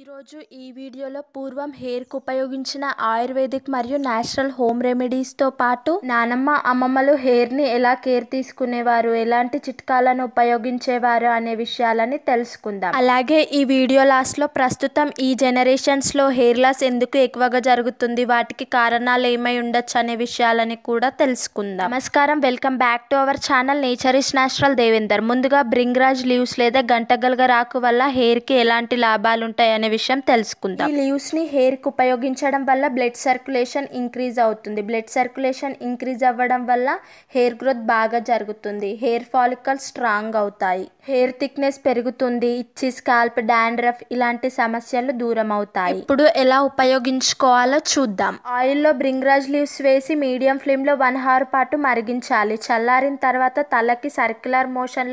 ఈరోజు ఈ వీడియోలో పూర్వం హెయిర్కు ఉపయోగించిన ఆయుర్వేదిక్ మరియు న్యాచురల్ హోమ్ రెమెడీస్తో పాటు నానమ్మ అమ్మమ్మలు హెయిర్ని ఎలా కేర్ తీసుకునేవారు ఎలాంటి చిట్కాలను ఉపయోగించేవారు అనే విషయాలని తెలుసుకుందాం అలాగే ఈ వీడియో లాస్ట్లో ప్రస్తుతం ఈ జనరేషన్స్లో హెయిర్ లాస్ ఎందుకు ఎక్కువగా జరుగుతుంది వాటికి కారణాలు ఏమై ఉండొచ్చు అనే విషయాలని కూడా తెలుసుకుందాం నమస్కారం welcome back to our channel nature is natural Devender ముందుగా బ్రింగ్రాజ్ లీవ్స్ లేదా గంటగల్గా రాకు వల్ల హెయిర్కి ఎలాంటి లాభాలు ఉంటాయనే అనే విషయం తెలుసుకుందాం ఈ హెయిర్ హెయిర్కి ఉపయోగించడం వల్ల బ్లడ్ సర్క్యులేషన్ ఇంక్రీజ్ అవుతుంది బ్లడ్ సర్క్యులేషన్ ఇంక్రీజ్ అవ్వడం వల్ల హెయిర్ గ్రోత్ బాగా జరుగుతుంది హెయిర్ ఫాలికల్ స్ట్రాంగ్ అవుతాయి హెయిర్ థిక్నెస్ పెరుగుతుంది ఇచ్చి స్కాల్ప్ డాండ్రఫ్ ఇలాంటి సమస్యలు దూరం అవుతాయి ఇప్పుడు ఎలా ఉపయోగించుకోవాలో చూద్దాం ఆయిల్ లో బ్రింగ్రాజ్ లీవ్స్ వేసి మీడియం ఫ్లేమ్ లో వన్ అవర్ పాటు మరిగించాలి చల్లారిన తర్వాత తలకి సర్క్యులర్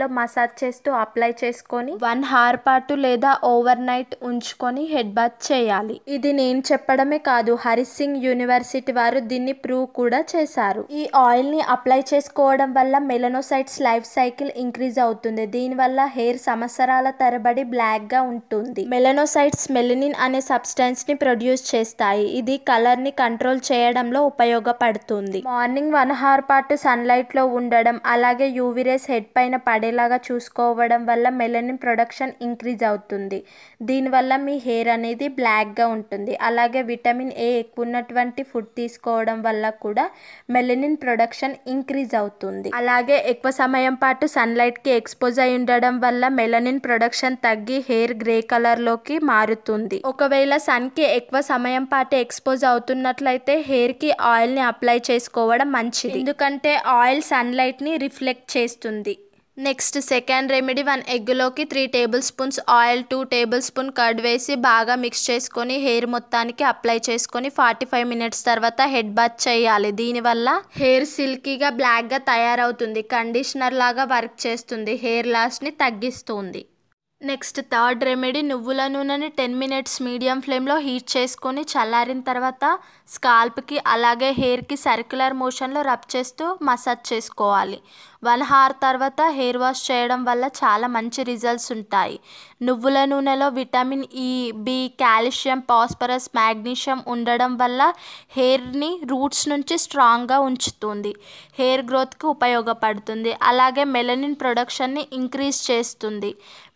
లో మసాజ్ చేస్తూ అప్లై చేసుకొని వన్ అవర్ పాటు లేదా ఓవర్ నైట్ ఉంచుకో తీసుకొని హెడ్ బాత్ చేయాలి ఇది నేను చెప్పడమే కాదు హరిసింగ్ యూనివర్సిటీ వారు దీన్ని ప్రూవ్ కూడా చేశారు ఈ ఆయిల్ ని అప్లై చేసుకోవడం వల్ల మెలనోసైట్స్ లైఫ్ సైకిల్ ఇంక్రీజ్ అవుతుంది దీనివల్ల హెయిర్ సంవత్సరాల తరబడి బ్లాక్ గా ఉంటుంది మెలనోసైట్స్ మెలనిన్ అనే సబ్స్టెన్స్ ని ప్రొడ్యూస్ చేస్తాయి ఇది కలర్ ని కంట్రోల్ చేయడంలో ఉపయోగపడుతుంది మార్నింగ్ వన్ అవర్ పాటు సన్ లైట్ లో ఉండడం అలాగే యూవిరేస్ హెడ్ పైన పడేలాగా చూసుకోవడం వల్ల మెలనిన్ ప్రొడక్షన్ ఇంక్రీజ్ అవుతుంది దీనివల్ల మీ హెయిర్ అనేది బ్లాక్గా ఉంటుంది అలాగే విటమిన్ ఏ ఎక్కువ ఉన్నటువంటి ఫుడ్ తీసుకోవడం వల్ల కూడా మెలనిన్ ప్రొడక్షన్ ఇంక్రీజ్ అవుతుంది అలాగే ఎక్కువ సమయం పాటు సన్లైట్కి ఎక్స్పోజ్ అయి ఉండడం వల్ల మెలనిన్ ప్రొడక్షన్ తగ్గి హెయిర్ గ్రే కలర్లోకి మారుతుంది ఒకవేళ సన్కి ఎక్కువ సమయం పాటు ఎక్స్పోజ్ అవుతున్నట్లయితే హెయిర్కి ఆయిల్ని అప్లై చేసుకోవడం మంచిది ఎందుకంటే ఆయిల్ సన్లైట్ని రిఫ్లెక్ట్ చేస్తుంది నెక్స్ట్ సెకండ్ రెమెడీ వన్ ఎగ్లోకి three table spoons oil two table spoon curd వేసి బాగా మిక్స్ చేసుకొని హెయిర్ మొత్తానికి అప్లై చేసుకొని ఫార్టీ ఫైవ్ మినిట్స్ తర్వాత హెడ్ బాత్ చేయాలి దీనివల్ల హెయిర్ సిల్కీగా బ్లాక్గా తయారవుతుంది కండిషనర్ లాగా వర్క్ చేస్తుంది హెయిర్ లాస్ని తగ్గిస్తుంది నెక్స్ట్ థర్డ్ రెమెడీ నువ్వుల నూనెని టెన్ మినిట్స్ మీడియం ఫ్లేమ్లో హీట్ చేసుకొని చల్లారిన తర్వాత స్కాల్ప్కి అలాగే హెయిర్కి సర్క్యులర్ మోషన్లో రబ్ చేస్తూ మసాజ్ చేసుకోవాలి వన్ హార్ తర్వాత హెయిర్ వాష్ చేయడం వల్ల చాలా మంచి రిజల్ట్స్ ఉంటాయి నువ్వుల నూనెలో vitamin E B calcium phosphorus magnesium ఉండడం వల్ల హెయిర్ని రూట్స్ నుంచి స్ట్రాంగ్గా ఉంచుతుంది హెయిర్ గ్రోత్కి ఉపయోగపడుతుంది అలాగే మెలనిన్ ప్రొడక్షన్ని ఇంక్రీజ్ చేస్తుంది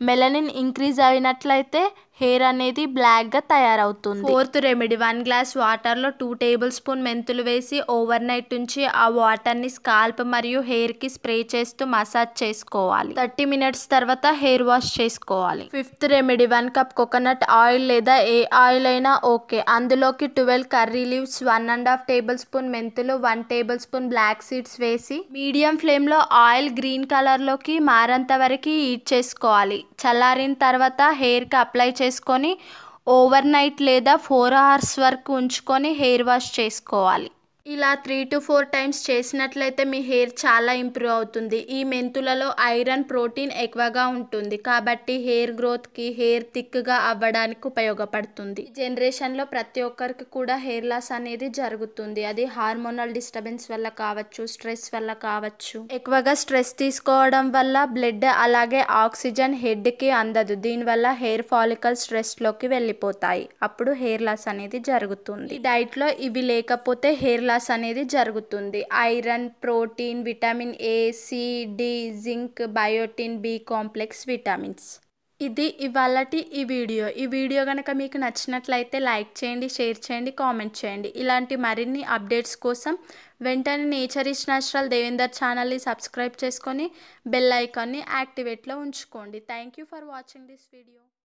మెలనిన్ ఇంక్రీజ్ అయినట్లయితే హెయిర్ అనేది బ్లాక్గా తయారవుతుంది ఫోర్త్ రెమెడీ వన్ గ్లాస్ వాటర్లో టూ టేబుల్ స్పూన్ మెంతులు వేసి ఓవర్ నైట్ నుంచి ఆ వాటర్ని స్కాల్ప్ మరియు హెయిర్కి స్ప్రే చేస్తూ మసాజ్ చేసుకోవాలి థర్టీ మినిట్స్ తర్వాత హెయిర్ వాష్ చేసుకోవాలి fifth remedy one cup coconut oil లేదా ఏ ఆయిల్ అయినా ఓకే అందులోకి twelve curry leaves one and half table spoon మెంతులు one table spoon black seeds వేసి మీడియం ఫ్లేమ్లో ఆయిల్ గ్రీన్ కలర్లోకి మారంత వరకు హీట్ చేసుకోవాలి చల్లారిన తర్వాత హెయిర్కి అప్లై చేసి చేసుకొని ఓవర్ నైట్ లేదా ఫోర్ అవర్స్ వరకు ఉంచుకొని హెయిర్ వాష్ చేసుకోవాలి ఇలా త్రీ టు ఫోర్ టైమ్స్ చేసినట్లయితే మీ హెయిర్ చాలా ఇంప్రూవ్ అవుతుంది ఈ మెంతులలో ఐరన్ ప్రోటీన్ ఎక్కువగా ఉంటుంది కాబట్టి హెయిర్ గ్రోత్కి హెయిర్ థిక్గా అవ్వడానికి ఉపయోగపడుతుంది జనరేషన్లో ప్రతి ఒక్కరికి కూడా హెయిర్ లాస్ అనేది జరుగుతుంది అది హార్మోనల్ డిస్టర్బెన్స్ వల్ల కావచ్చు స్ట్రెస్ వల్ల కావచ్చు ఎక్కువగా స్ట్రెస్ తీసుకోవడం వల్ల బ్లడ్ అలాగే ఆక్సిజన్ హెడ్కి అందదు దీనివల్ల హెయిర్ ఫాలికల్ స్ట్రెస్లోకి వెళ్ళిపోతాయి అప్పుడు హెయిర్ లాస్ అనేది జరుగుతుంది డైట్లో ఇవి లేకపోతే హెయిర్ లాస్ లాస్ అనేది జరుగుతుంది iron protein vitamin A C D zinc biotin B complex vitamins ఇది ఇవాళటి ఈ వీడియో ఈ వీడియో కనుక మీకు నచ్చినట్లయితే లైక్ చేయండి షేర్ చేయండి కామెంట్ చేయండి ఇలాంటి మరిన్ని అప్డేట్స్ కోసం వెంటనే నేచర్ ఇస్ నేచురల్ దేవేందర్ ఛానల్ని సబ్స్క్రైబ్ చేసుకొని బెల్ ఐకాన్ని యాక్టివేట్లో ఉంచుకోండి thank you for watching this video